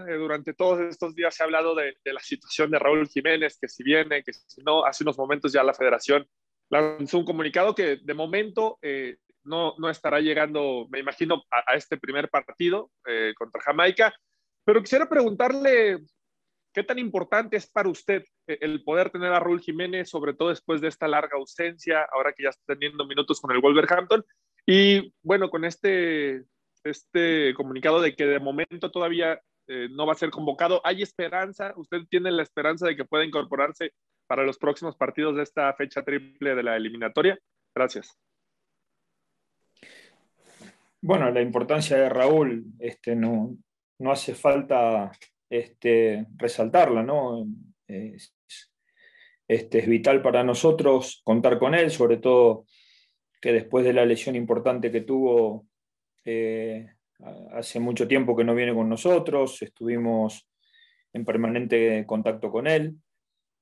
Eh, durante todos estos días se ha hablado de, la situación de Raúl Jiménez, que si viene, que si no, hace unos momentos ya la federación lanzó un comunicado que de momento eh, no, no estará llegando, me imagino, a, este primer partido eh, contra Jamaica, pero quisiera preguntarle qué tan importante es para usted el poder tener a Raúl Jiménez, sobre todo después de esta larga ausencia, ahora que ya está teniendo minutos con el Wolverhampton, y bueno, con este, este comunicado de que de momento todavía eh, no va a ser convocado. ¿Hay esperanza? ¿Usted tiene la esperanza de que pueda incorporarse para los próximos partidos de esta fecha triple de la eliminatoria? Gracias. Bueno, la importancia de Raúl este, no, no hace falta este, resaltarla, ¿no? Es, este, es vital para nosotros contar con él, sobre todo que después de la lesión importante que tuvo eh, hace mucho tiempo que no viene con nosotros, estuvimos en permanente contacto con él,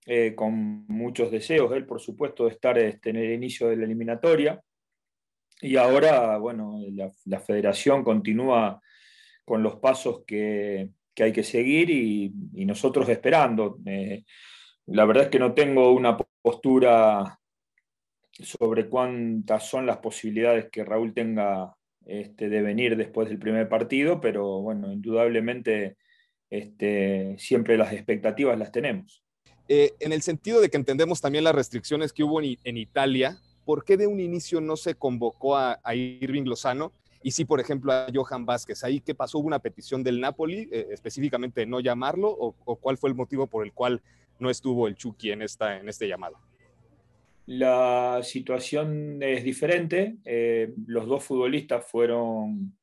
eh, con muchos deseos, él por supuesto, de estar este, en el inicio de la eliminatoria. Y ahora, bueno, la, federación continúa con los pasos que, hay que seguir y, nosotros esperando. Eh, la verdad es que no tengo una postura sobre cuántas son las posibilidades que Raúl tenga este, venir después del primer partido, pero bueno, indudablemente este, siempre las expectativas las tenemos. Eh, en el sentido de que entendemos también las restricciones que hubo en, Italia, ¿por qué de un inicio no se convocó a, Irving Lozano? Y sí, por ejemplo, a Johan Vázquez. ¿Ahí qué pasó? ¿Hubo una petición del Napoli eh, específicamente de no llamarlo? ¿O, cuál fue el motivo por el cual no estuvo el Chucky en, esta, en este llamado? La situación es diferente. Eh, los dos futbolistas fueron,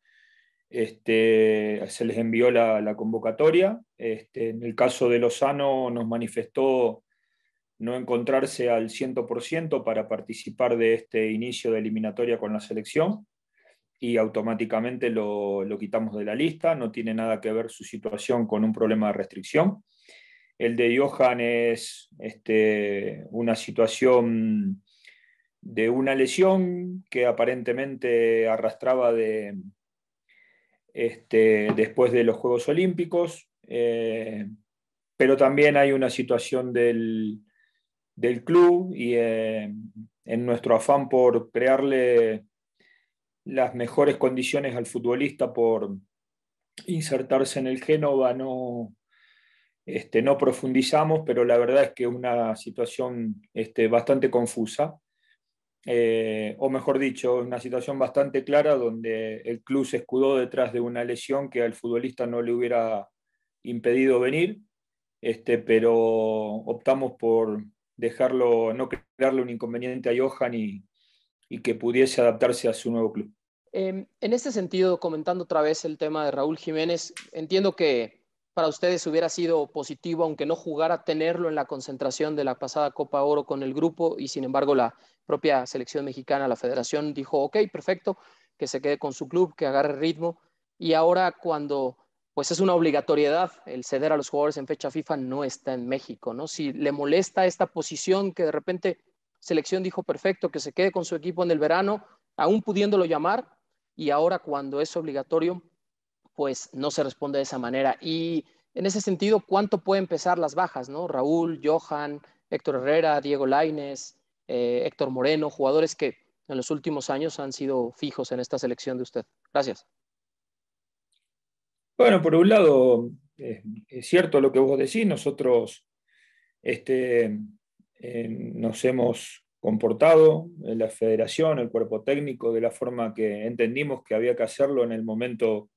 este, se les envió la, convocatoria. Este, en el caso de Lozano nos manifestó no encontrarse al 100% para participar de este inicio de eliminatoria con la selección y automáticamente lo quitamos de la lista. No tiene nada que ver su situación con un problema de restricción. El de Johan es este, una situación de una lesión que aparentemente arrastraba de, este, después de los Juegos Olímpicos, eh, pero también hay una situación del, club y eh, en nuestro afán por crearle las mejores condiciones al futbolista por insertarse en el Génova, no, este, no profundizamos, pero la verdad es que es una situación este, bastante confusa, eh, o mejor dicho, una situación bastante clara donde el club se escudó detrás de una lesión que al futbolista no le hubiera impedido venir, este, pero optamos por dejarlo, no crearle un inconveniente a Johan y, que pudiese adaptarse a su nuevo club. Em, en este sentido, comentando otra vez el tema de Raúl Jiménez, entiendo que para ustedes hubiera sido positivo, aunque no jugara, tenerlo en la concentración de la pasada Copa Oro con el grupo y sin embargo la propia selección mexicana, la federación dijo, ok, perfecto, que se quede con su club, que agarre ritmo y ahora cuando pues es una obligatoriedad el ceder a los jugadores en fecha FIFA no está en México, ¿no? Si le molesta esta posición que de repente selección dijo, perfecto, que se quede con su equipo en el verano, aún pudiéndolo llamar y ahora cuando es obligatorio pues no se responde de esa manera. Y en ese sentido, ¿cuánto pueden pesar las bajas? ¿no? Raúl, Johan, Héctor Herrera, Diego Laines, eh, Héctor Moreno, jugadores que en los últimos años han sido fijos en esta selección de usted. Gracias. Bueno, por un lado, eh, es cierto lo que vos decís, nosotros este, eh, nos hemos comportado en la federación, el cuerpo técnico, de la forma que entendimos que había que hacerlo en el momento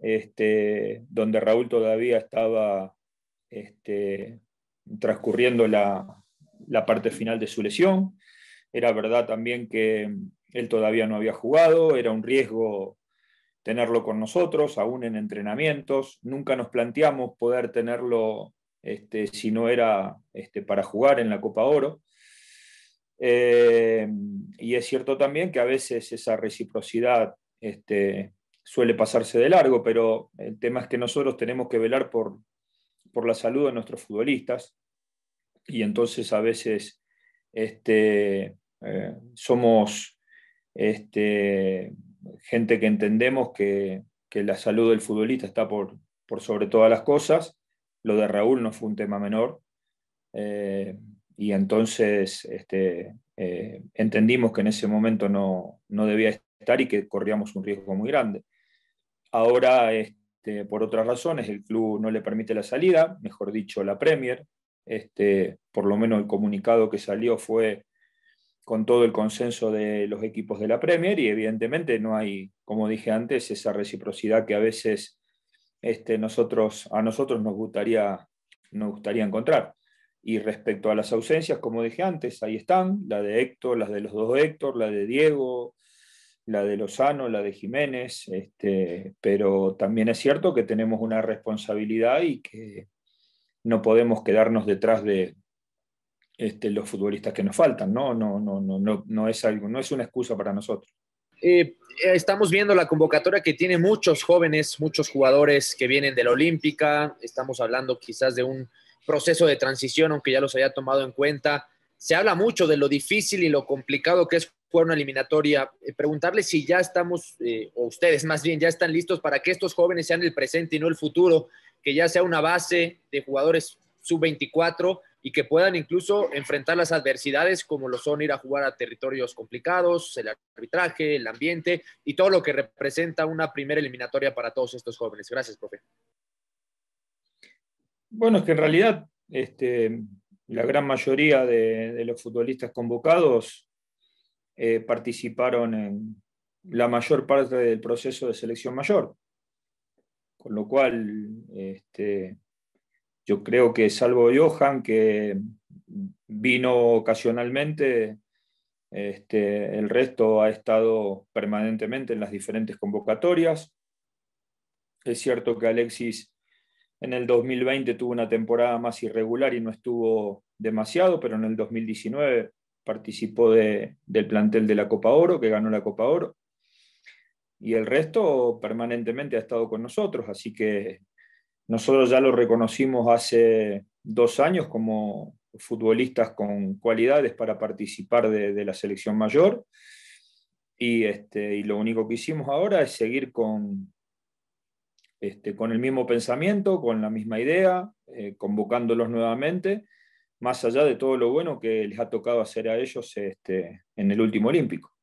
este, donde Raúl todavía estaba este, transcurriendo la, parte final de su lesión. Era verdad también que él todavía no había jugado, era un riesgo tenerlo con nosotros, aún en entrenamientos. Nunca nos planteamos poder tenerlo este, si no era este, para jugar en la Copa Oro. Eh, y es cierto también que a veces esa reciprocidad este, suele pasarse de largo, pero el tema es que nosotros tenemos que velar por, por la salud de nuestros futbolistas y entonces a veces este, eh, somos este, gente que entendemos que, la salud del futbolista está por, por, sobre todas las cosas. Lo de Raúl no fue un tema menor. Eh, y entonces este, eh, entendimos que en ese momento no, no, debía estar y que corríamos un riesgo muy grande. Ahora, este, por otras razones, el club no le permite la salida, mejor dicho, la Premier. Este, por lo menos el comunicado que salió fue con todo el consenso de los equipos de la Premier y evidentemente no hay, como dije antes, esa reciprocidad que a veces este, nosotros, a nosotros nos gustaría, nos gustaría encontrar. Y respecto a las ausencias, como dije antes, ahí están, la de Héctor, las de los dos Héctor, la de Diego, la de Lozano, la de Jiménez, este, pero también es cierto que tenemos una responsabilidad y que no podemos quedarnos detrás de este, los futbolistas que nos faltan, ¿no? No, no, no, no, es algo, no es una excusa para nosotros. Eh, eh, estamos viendo la convocatoria que tiene muchos jóvenes, muchos jugadores que vienen de la Olímpica, estamos hablando quizás de un proceso de transición, aunque ya los haya tomado en cuenta. Se habla mucho de lo difícil y lo complicado que es jugar una eliminatoria, eh, preguntarle si ya estamos, eh, o ustedes más bien, ya están listos para que estos jóvenes sean el presente y no el futuro, que ya sea una base de jugadores sub-24 y que puedan incluso enfrentar las adversidades como lo son ir a jugar a territorios complicados, el arbitraje, el ambiente y todo lo que representa una primera eliminatoria para todos estos jóvenes. Gracias, profe. Bueno, es que en realidad este, la gran mayoría de los futbolistas convocados eh, participaron en la mayor parte del proceso de selección mayor. Con lo cual, este, yo creo que salvo Johan, que vino ocasionalmente, este, el resto ha estado permanentemente en las diferentes convocatorias. Es cierto que Alexis en el 2020 tuvo una temporada más irregular y no estuvo demasiado, pero en el 2019 participó del plantel de la Copa Oro, que ganó la Copa Oro, y el resto permanentemente ha estado con nosotros, así que nosotros ya lo reconocimos hace dos años como futbolistas con cualidades para participar de, la selección mayor. Y, este, y lo único que hicimos ahora es seguir con, este, el mismo pensamiento, con la misma idea, eh, convocándolos nuevamente más allá de todo lo bueno que les ha tocado hacer a ellos este, en el último olímpico.